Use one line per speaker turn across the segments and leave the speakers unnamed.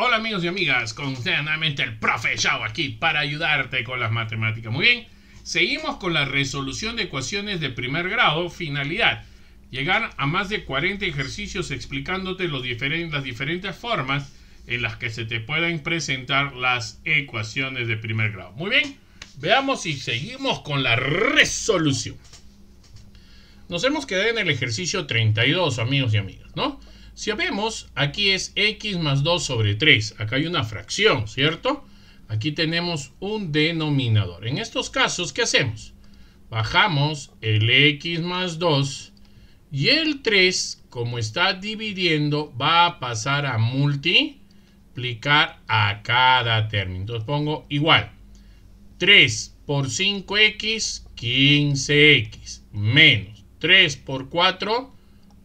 Hola amigos y amigas, con ustedes nuevamente el profe Chao aquí para ayudarte con las matemáticas. Muy bien, seguimos con la resolución de ecuaciones de primer grado, finalidad. Llegar a más de 40 ejercicios explicándote las diferentes formas en las que se te pueden presentar las ecuaciones de primer grado. Muy bien, veamos si seguimos con la resolución. Nos hemos quedado en el ejercicio 32, amigos y amigas, ¿no? Si vemos, aquí es x más 2 sobre 3. Acá hay una fracción, ¿cierto? Aquí tenemos un denominador. En estos casos, ¿qué hacemos? Bajamos el x más 2 y el 3, como está dividiendo, va a pasar a multiplicar a cada término. Entonces pongo igual. 3 por 5x, 15x. Menos 3 por 4,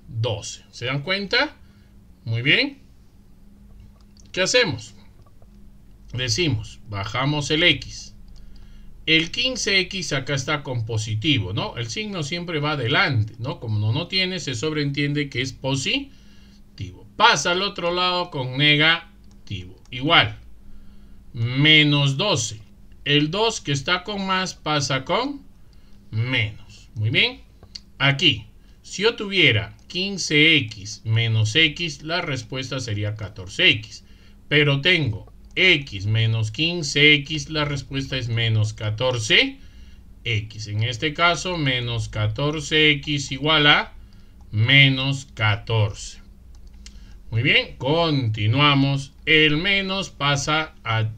12. ¿Se dan cuenta? Muy bien. ¿Qué hacemos? Decimos, bajamos el X. El 15X acá está con positivo, ¿no? El signo siempre va adelante, ¿no? Como no, no tiene, se sobreentiende que es positivo. Pasa al otro lado con negativo. Igual. Menos 12. El 2 que está con más pasa con menos. Muy bien. Aquí si yo tuviera 15x menos x, la respuesta sería 14x. Pero tengo x menos 15x, la respuesta es menos 14x. En este caso, menos 14x igual a menos 14. Muy bien, continuamos. El menos pasa a...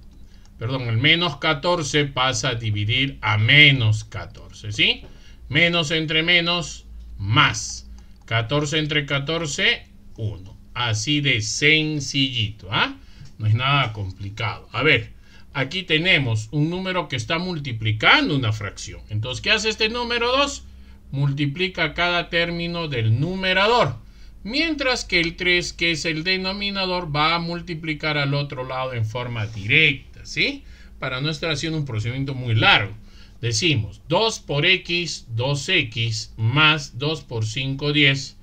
Perdón, el menos 14 pasa a dividir a menos 14, ¿sí? Menos entre menos más 14 entre 14, 1. Así de sencillito, ¿ah? No es nada complicado. A ver, aquí tenemos un número que está multiplicando una fracción. Entonces, ¿qué hace este número 2? Multiplica cada término del numerador. Mientras que el 3, que es el denominador, va a multiplicar al otro lado en forma directa, ¿sí? Para no estar haciendo un procedimiento muy largo. Decimos 2 por x, 2x más 2 por 5, 10.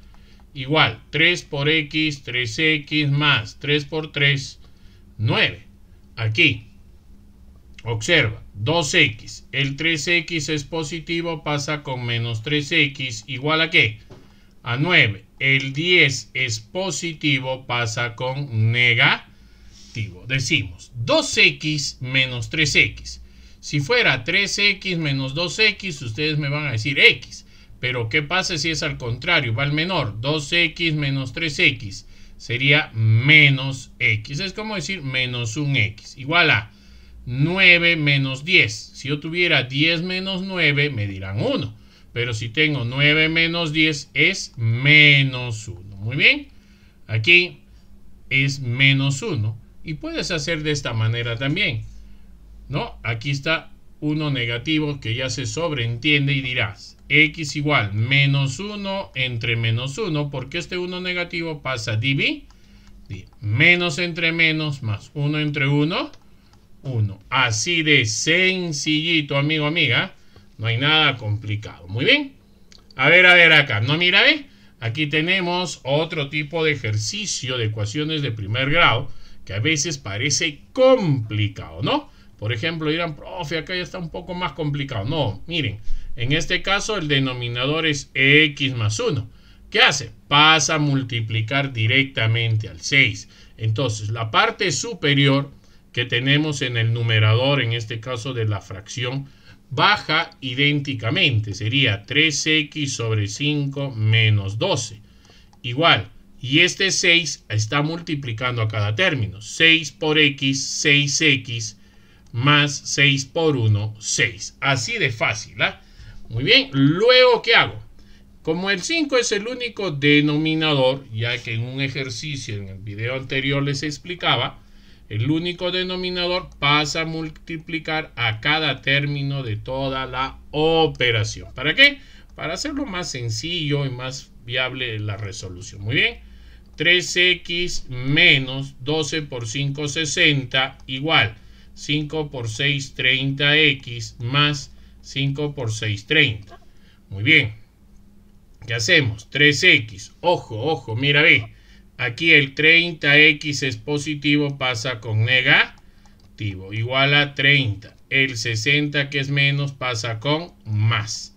Igual 3 por x, 3x más 3 por 3, 9. Aquí, observa, 2x. El 3x es positivo, pasa con menos 3x. ¿Igual a qué? A 9. El 10 es positivo, pasa con negativo. Decimos 2x menos 3x. Si fuera 3x menos 2x, ustedes me van a decir x. Pero ¿qué pasa si es al contrario? Va al menor. 2x menos 3x sería menos x. Es como decir menos 1x. Igual a 9 menos 10. Si yo tuviera 10 menos 9, me dirán 1. Pero si tengo 9 menos 10, es menos 1. Muy bien. Aquí es menos 1. Y puedes hacer de esta manera también. ¿no? Aquí está uno negativo que ya se sobreentiende y dirás x igual menos 1 entre menos 1 porque este 1 negativo pasa div menos entre menos más 1 entre 1 1 así de sencillito amigo amiga no hay nada complicado muy bien a ver a ver acá no mira ve aquí tenemos otro tipo de ejercicio de ecuaciones de primer grado que a veces parece complicado no por ejemplo, dirán, profe, acá ya está un poco más complicado. No, miren, en este caso el denominador es x más 1. ¿Qué hace? Pasa a multiplicar directamente al 6. Entonces, la parte superior que tenemos en el numerador, en este caso de la fracción, baja idénticamente. Sería 3x sobre 5 menos 12. Igual, y este 6 está multiplicando a cada término. 6 por x, 6x más 6 por 1, 6. Así de fácil, ¿ah? Muy bien, luego, ¿qué hago? Como el 5 es el único denominador, ya que en un ejercicio en el video anterior les explicaba, el único denominador pasa a multiplicar a cada término de toda la operación. ¿Para qué? Para hacerlo más sencillo y más viable la resolución. Muy bien. 3x menos 12 por 5, 60 igual 5 por 6, 30x más 5 por 6, 30. Muy bien. ¿Qué hacemos? 3x. Ojo, ojo, mira, ve. Aquí el 30x es positivo, pasa con negativo, igual a 30. El 60 que es menos pasa con más.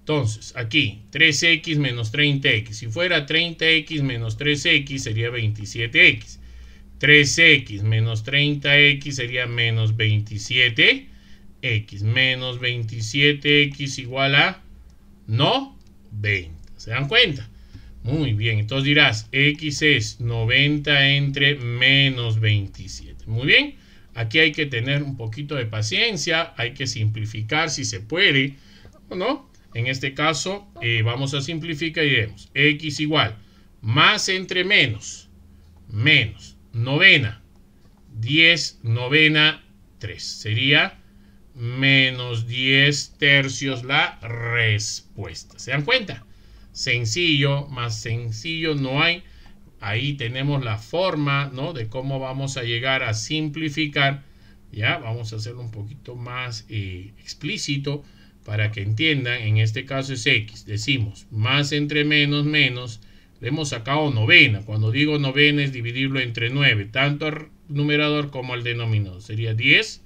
Entonces, aquí 3x menos 30x. Si fuera 30x menos 3x sería 27x. 3x menos 30x sería menos 27. x menos 27x igual a no 20. ¿Se dan cuenta? Muy bien, entonces dirás, x es 90 entre menos 27. Muy bien, aquí hay que tener un poquito de paciencia, hay que simplificar si se puede, ¿o ¿no? En este caso, eh, vamos a simplificar y diremos, x igual, más entre menos, menos novena. 10 novena 3. Sería menos 10 tercios la respuesta. ¿Se dan cuenta? Sencillo, más sencillo no hay. Ahí tenemos la forma, ¿no? De cómo vamos a llegar a simplificar. Ya, vamos a hacerlo un poquito más eh, explícito para que entiendan. En este caso es X. Decimos más entre menos menos le hemos sacado novena. Cuando digo novena es dividirlo entre 9, tanto al numerador como al denominador. Sería 10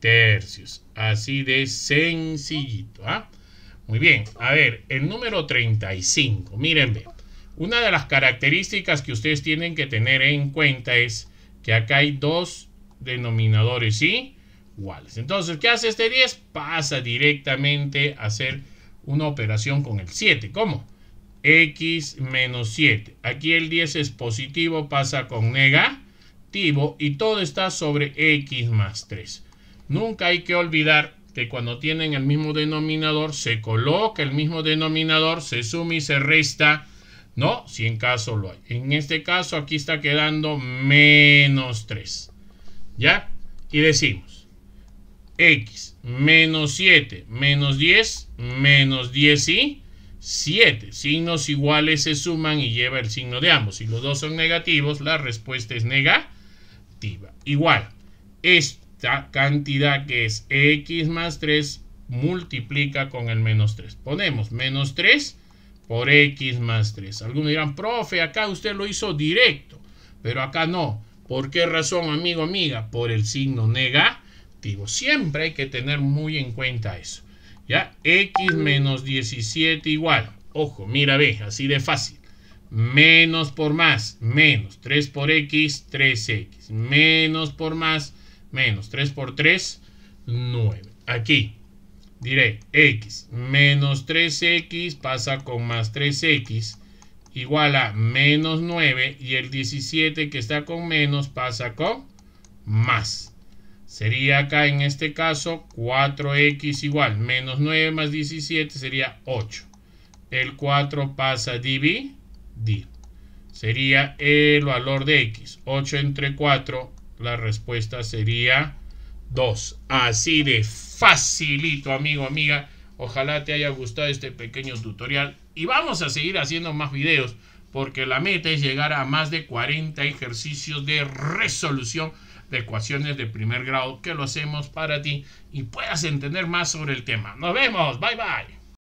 tercios. Así de sencillito. ¿ah? Muy bien, a ver, el número 35. miren, Una de las características que ustedes tienen que tener en cuenta es que acá hay dos denominadores iguales. Entonces, ¿qué hace este 10? Pasa directamente a hacer una operación con el 7. ¿Cómo? x menos 7. Aquí el 10 es positivo, pasa con negativo y todo está sobre x más 3. Nunca hay que olvidar que cuando tienen el mismo denominador, se coloca el mismo denominador, se suma y se resta, ¿no? Si en caso lo hay. En este caso aquí está quedando menos 3. ¿Ya? Y decimos, x menos 7 menos 10 menos 10 y 7. Signos iguales se suman y lleva el signo de ambos. Si los dos son negativos, la respuesta es negativa. Igual, esta cantidad que es x más 3 multiplica con el menos 3. Ponemos menos 3 por x más 3. Algunos dirán, profe, acá usted lo hizo directo, pero acá no. ¿Por qué razón, amigo, amiga? Por el signo negativo. Siempre hay que tener muy en cuenta eso. X menos 17 igual. Ojo, mira, ve, así de fácil. Menos por más, menos 3 por X, 3X. Menos por más, menos 3 por 3, 9. Aquí diré X menos 3X pasa con más 3X igual a menos 9 y el 17 que está con menos pasa con más. Sería acá en este caso 4x igual menos 9 más 17 sería 8. El 4 pasa dividir. Sería el valor de x. 8 entre 4, la respuesta sería 2. Así de facilito, amigo, amiga. Ojalá te haya gustado este pequeño tutorial. Y vamos a seguir haciendo más videos porque la meta es llegar a más de 40 ejercicios de resolución de ecuaciones de primer grado que lo hacemos para ti y puedas entender más sobre el tema. Nos vemos, bye bye.